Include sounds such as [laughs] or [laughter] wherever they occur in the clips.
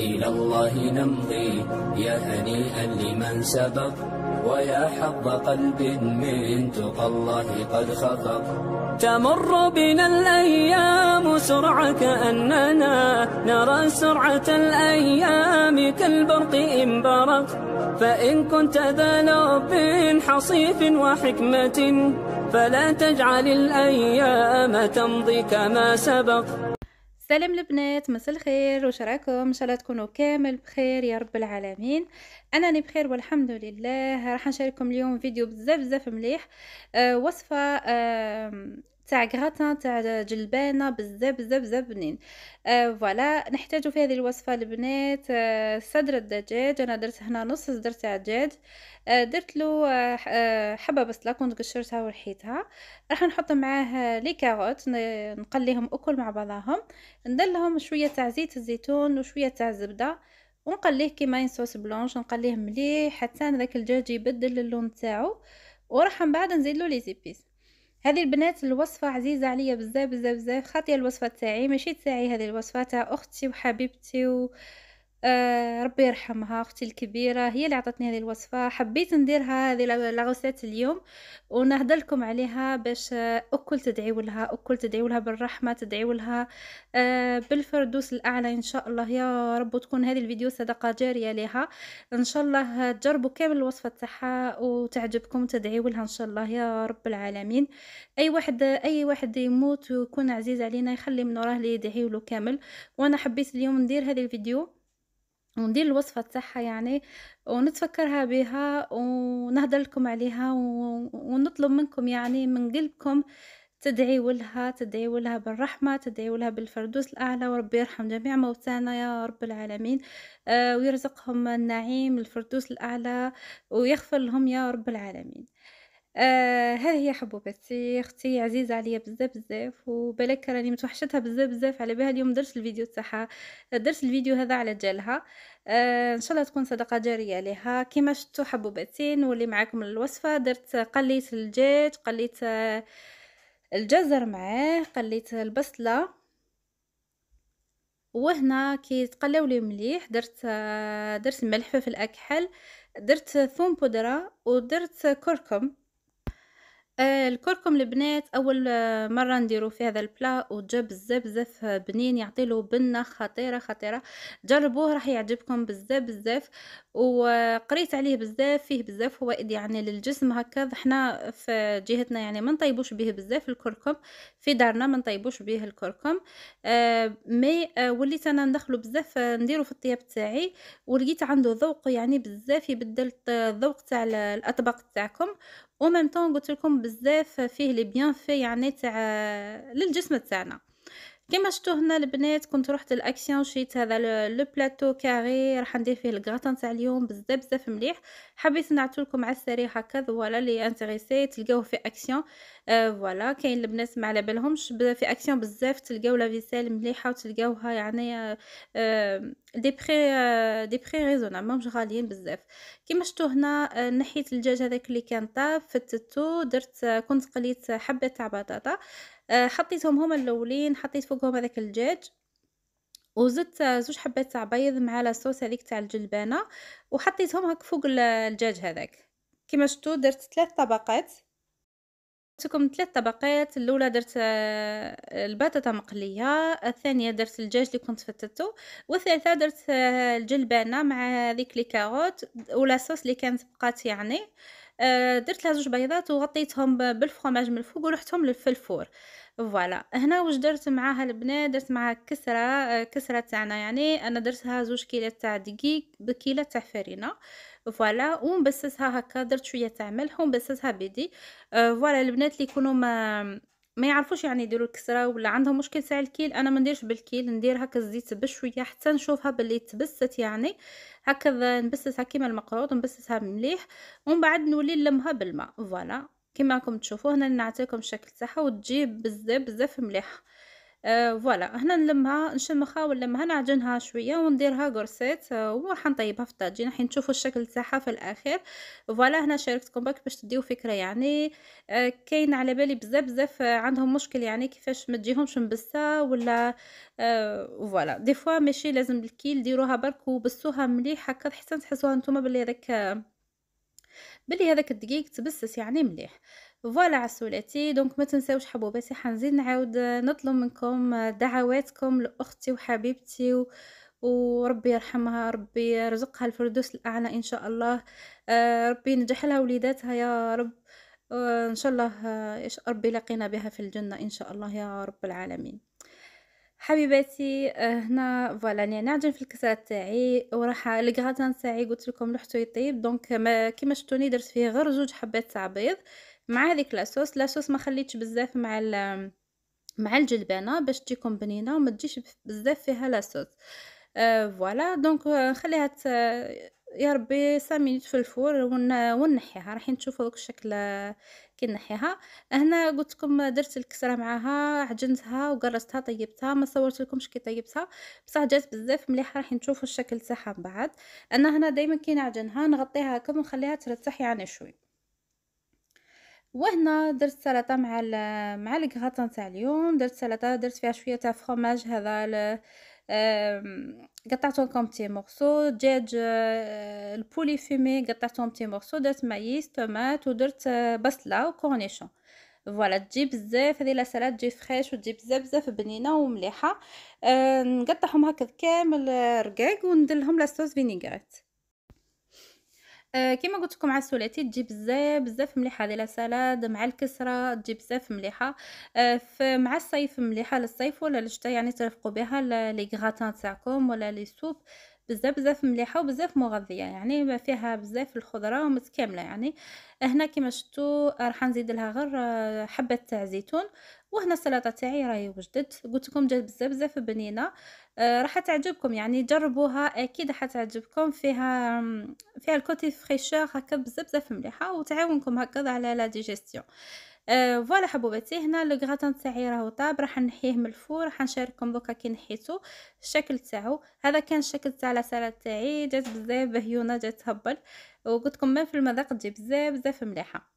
إلى الله نمضي يا هنيئا لمن سبق ويا حظ قلب من تقى الله قد خفق تمر بنا الأيام سرعة كأننا نرى سرعة الأيام كالبرق إن برق فإن كنت ذا لب حصيف وحكمة فلا تجعل الأيام تمضي كما سبق سلام البنات مساء الخير واش راكم ان شاء الله تكونوا كامل بخير يا رب العالمين انا راني بخير والحمد لله راح نشارككم اليوم فيديو بزاف بزاف مليح آه وصفه آه تاع غراتان تاع جلبانه بزاف بزاف بزاف بنين آه، فوالا آه نحتاجو في هذه الوصفه البنات آه صدر الدجاج انا درت هنا نص صدر تاع دجاج آه درت له آه،, آه حبه بصله كنت قشرتها ورحيتها راح نحط معاه لي كاروت نقليهم اكل مع بعضهم ندير لهم شويه تاع زيت الزيتون وشويه تاع الزبده ونقليه كيما صوص بلونش نقليه مليح حتى هذاك الدجاج يبدل اللون تاعو وراح من بعد نزيد له لي زيبيس هذه البنات الوصفة عزيزة عليا بزاف بزاف بزاف خاطية الوصفة تاعي ماشي تاعي هذه الوصفة تاع اختي وحبيبتي و... آه، ربي يرحمها اختي الكبيره هي اللي عطتني هذه الوصفه حبيت نديرها هذه لاغوسات اليوم ونهضر لكم عليها باش آه، اكل تدعيوا لها اكل تدعيوا لها بالرحمه تدعيوا لها آه، بالفردوس الاعلى ان شاء الله يا رب تكون هذه الفيديو صدقه جاريه لها ان شاء الله تجربوا كامل الوصفه تاعها وتعجبكم تدعيوا لها ان شاء الله يا رب العالمين اي واحد اي واحد يموت ويكون عزيز علينا يخلي من وراه اللي يدعي له كامل وانا حبيت اليوم ندير هذه الفيديو وندير الوصفه تاعها يعني ونتفكرها بها ونهدر لكم عليها ونطلب منكم يعني من قلبكم تدعيوا لها تدعيوا لها بالرحمه تدعيوا لها بالفردوس الاعلى وربي يرحم جميع موتانا يا رب العالمين آه، ويرزقهم النعيم الفردوس الاعلى ويغفر لهم يا رب العالمين آه ها هي حبوبتي اختي عزيزه عليا بزاف بزاف وبالك راني متوحشتها بزاف بزاف على بها اليوم درت الفيديو تاعها درت الفيديو هذا على جالها آه ان شاء الله تكون صدقه جاريه لها كما شفتوا حبوبتي نولي معاكم الوصفه درت قليت الدجاج قليت آه، الجزر معاه قليت البصله وهنا كي تقلاو لي مليح درت آه، درت الملح في الاكحل درت ثوم بودره ودرت كركم آه، الكركم البنات أول آه، مرّة نديرو في هذا البلا وجاب بزاف بزاف آه، بنين يعطيلو بنة خطيرة، خطيرة، جربوه راح يعجبكم بزاف بزاف. وقريت عليه بزاف فيه بزاف فوائد يعني للجسم هكذا حنا في جهتنا يعني ما نطيبوش به بزاف الكركم في دارنا ما نطيبوش به الكركم آه مي آه وليت انا ندخلو بزاف آه، نديرو في الطياب تاعي ولقيت عنده ذوق يعني بزاف يبدل الذوق تاع الاطباق تاعكم وميم طون قلت لكم بزاف فيه لي بيان في يعني تاع للجسم تاعنا كما شفتوا هنا البنات كنت رحت الاكسيون شريت هذا لو بلاتو كاري راح ندير فيه الكراتان تاع اليوم بزاف بزاف مليح حبيت نعطي لكم على السريع هكا فوالا لي انتريسي تلقاوه في اكسيون آه، فوالا آه كاين البنات ما على بالهمش في اكسيون بزاف تلقاو لا فيسيل مليحه وتلقاوها يعني آه دي بري آه دي بري ريزونابل مش غاليين بزاف كما شفتوا هنا آه، نحيت الدجاج هذاك اللي كان طاب فتتو درت آه، كنت قليت حبه تاع بطاطا آه، حطيتهم هما الاولين حطيت فوقهم هذاك الدجاج وزدت آه، زوج حبات تاع بيض مع لاصوص هذيك تاع الجلبانه وحطيتهم هك فوق الدجاج هذاك كما شفتوا درت ثلاث طبقات درتكم ثلاث طبقات الاولى درت آه، البطاطا مقليه الثانيه درت الدجاج اللي كنت فتتو والثالثه درت آه، الجلبانه مع هذيك لي كاروت ولا صوص اللي كانت بقات يعني آه، درت لها زوج بيضات وغطيتهم بالفرماج من الفوق ورحتهم للفلفور فوالا هنا واش درت معاها البنات درت معاها كسره كسره تاعنا يعني انا درتها زوج كيلات تاع دقيق بكيله تاع فرينه فوالا ونبسسها هكا درت شويه تاع ملح ونبسسها بيدي فوالا البنات اللي يكونوا ما ما يعرفوش يعني يديروا الكسره ولا عندهم مشكل تاع الكيل انا ما نديرش بالكيل ندير هكا الزيت بشويه حتى نشوفها باللي تبست يعني هكذا نبسسها كيما المقروض نبسسها مليح ومن بعد نولي نلمها بالماء فوالا كيما راكم تشوفوا هنا نعطيكم الشكل تاعها وتجي بزاف بزاف مليحه آه هنا نلمها نشمخها ونلمها نعجنها شويه ونديرها غورسيت آه وحنطيبها في الطاجين حين نشوفوا الشكل تاعها في الاخير فوالا هنا شاركتكم باك باش تديو فكره يعني آه كاين على بالي بزاف بزاف آه، عندهم مشكل يعني كيفاش ما تجيهمش مبسه ولا آه دي فوا ماشي لازم الكيل ديروها برك وبسوها مليح هكا حتى تحسوها نتوما بلي هذاك آه، بلي هذاك الدقيق تبسس يعني مليح فوالا عسولاتي دونك ما تنساوش حبوباتي حنزيد نعاود آه، نطلب منكم آه، دعواتكم لاختي وحبيبتي و... وربي يرحمها ربي يرزقها الفردوس الاعلى ان شاء الله آه، ربي ينجح لها وليداتها يا رب ان شاء الله ربي لقينا بها في الجنه ان شاء الله يا رب العالمين حبيباتي هنا فوالا يعني نعجن في الكسره تاعي وراح الكغاتان تاعي قلت لكم لحتو يطيب دونك ما كيما شفتوني درت فيه غير زوج حبات تاع بيض مع هذيك لاصوص لاصوص ما خليتش بزاف مع مع الجلبانه باش تجيكم بنينه وما تجيش بزاف فيها لاصوص آه فوالا دونك نخليها يا ربي 5 مينوت في الفور ونحيها راح نشوفوا دوك الشكل كي نحيها هنا قلت لكم درت الكسره معاها عجنتها وقرصتها طيبتها ما صورت لكمش كي طيبتها بصح جات بزاف مليحه راح نشوفوا الشكل تاعها من بعد انا هنا دائما كي نعجنها نغطيها هكا ونخليها ترتاح يعني شوي وهنا درت سلطه مع مع الكغاطه تاع اليوم درت سلطه درت فيها شويه تاع فرماج هذا ل... قطعته لكم تي مورسو دجاج البولي فيمي قطعتهم تي مورسو درت مايس طوماط ودرت آه، بصله وكورنيشون فوالا تجي بزاف هذه لاسلاد تجي فريش وتجي بزاف بزاف بنينه ومليحه نقطعهم هكا كامل آه، رقاق وندلهم لاصوص فينيغريت آه كما قلت لكم على الثلاثي تجي بزاف بزاف مليحه ديال السلاد مع الكسره تجي بزاف مليحه آه مع الصيف مليحه للصيف ولا للشتاء يعني ترفقوا بها لي غراتان تاعكم ولا لي سوب بزاف بزاف مليحه وبزاف مغذيه يعني فيها بزاف الخضره متكامله يعني هنا كما شفتوا راح نزيد لها غير آه، حبه تاع زيتون وهنا السلطه تاعي راهي وجدت قلت لكم جات بزاف بزاف بنينه آه راح تعجبكم يعني جربوها اكيد راح تعجبكم فيها فيها الكوتي فريشور هكا بزاف بزاف مليحه وتعاونكم هكذا على لا ديجيستيون آه، فوالا حبوباتي هنا لو غراتان تاعي راهو طاب راح نحيه من الفور راح نشارككم دوكا كي نحيتو الشكل تاعو هذا كان الشكل تاع العسالة تاعي جات بزاف بهيونه جات هبل لكم ما في المذاق تجي بزاف بزاف مليحه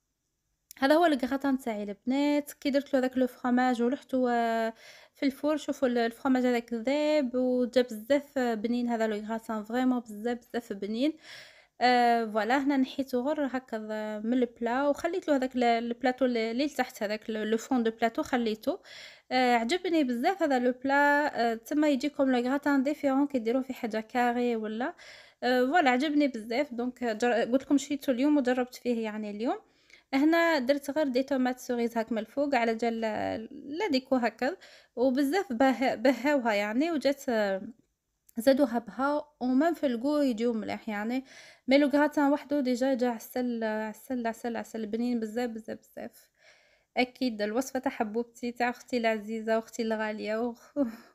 هذا هو الكغاتان تاعي البنات كي درت له داك لو فرماج ولحتو آه، في الفور شوفوا الفرماج هذاك ذاب وجا بزاف بنين هذا لو غراتان فريمون بزاف بزاف بنين آه، فوالا هنا نحيت غير هكا من البلا وخليت له هذاك البلاطو اللي لتحت هذاك لو فون دو بلاطو خليته آه عجبني بزاف هذا لو بلا آه تما يجيكم لو غراتان ديفيرون كيديروه في حاجه كاري ولا آه، فوالا عجبني بزاف دونك قلت لكم شريته اليوم وجربت فيه يعني اليوم هنا درت غير دي طوماط سوريز هاك من الفوق على جال لا ديكو هكذا وبزاف بهاوها يعني وجات آه، زادو هبها وما نفلقو يجيو مليح يعني مي لو غراتان وحدو ديجا جا عسل عسل عسل عسل بنين بزاف بزاف بزاف اكيد الوصفه تاع حبوبتي تاع اختي العزيزه واختي الغاليه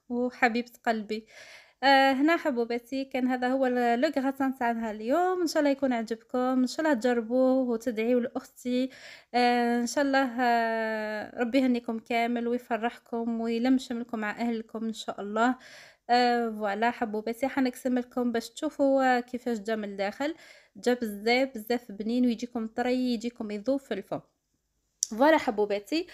وحبيبه [laughs] قلبي آه هنا حبوباتي كان هذا هو لو غراتان تاعنا اليوم ان شاء الله يكون عجبكم ان شاء الله تجربوه وتدعيو لاختي آه ان شاء الله آه، ربي يهنيكم كامل ويفرحكم ويلمشم لكم مع اهلكم ان شاء الله آه فوالا حبوباتي حنقسم لكم باش تشوفوا كيفاش جا من الداخل جا بزاف بزاف بنين ويجيكم طري يجيكم يذوب في الفم فوالا حبوباتي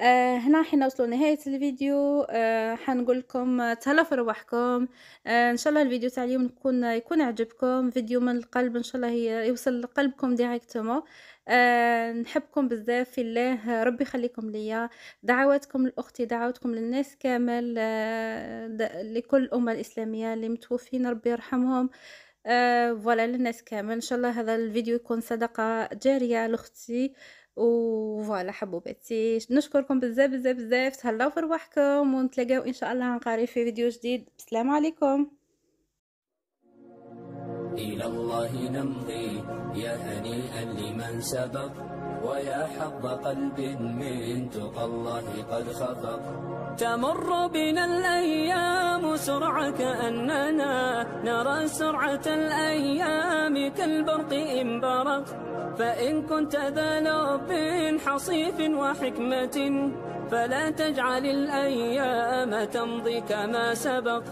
آه هنا حين نوصلوا لنهايه الفيديو آه حنقول لكم تهلا في رواحكم آه ان شاء الله الفيديو تاع اليوم يكون يكون عجبكم فيديو من القلب ان شاء الله يوصل لقلبكم ديريكتومون آه نحبكم بزاف في الله ربي يخليكم ليا دعواتكم لاختي دعواتكم للناس كامل آه لكل الامه الاسلاميه اللي متوفين ربي يرحمهم آه فوالا للناس كامل ان شاء الله هذا الفيديو يكون صدقه جاريه لاختي وفوالا حبوباتي نشكركم بزاف بزاف بزاف تهلاو في رواحكم ونتلاقاو ان شاء الله غنقاري في فيديو جديد بسلام عليكم إلى الله نمضي يا هنيئا لمن سبق ويا حظ قلب من تقى الله قد خفق تمر بنا الأيام سرعة كأننا نرى سرعة الأيام كالبرق إن برق فإن كنت ذا لب حصيف وحكمة فلا تجعل الأيام تمضي كما سبق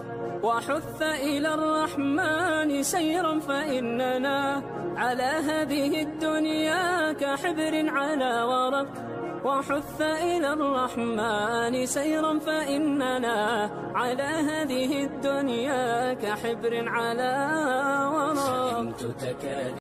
وحث إلى الرحمن سيرا فإننا على هذه الدنيا كحبر على ورق وحث إلى الرحمن سيرا فإننا على هذه الدنيا كحبر على ورق